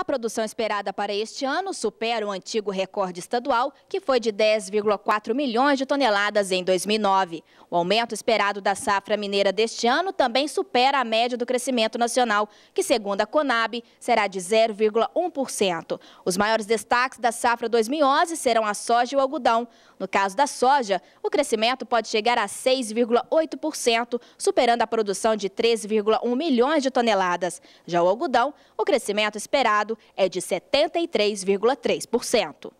A produção esperada para este ano supera o antigo recorde estadual, que foi de 10,4 milhões de toneladas em 2009. O aumento esperado da safra mineira deste ano também supera a média do crescimento nacional, que, segundo a Conab, será de 0,1%. Os maiores destaques da safra 2011 serão a soja e o algodão. No caso da soja, o crescimento pode chegar a 6,8%, superando a produção de 3,1 milhões de toneladas. Já o algodão, o crescimento esperado é de 73,3%.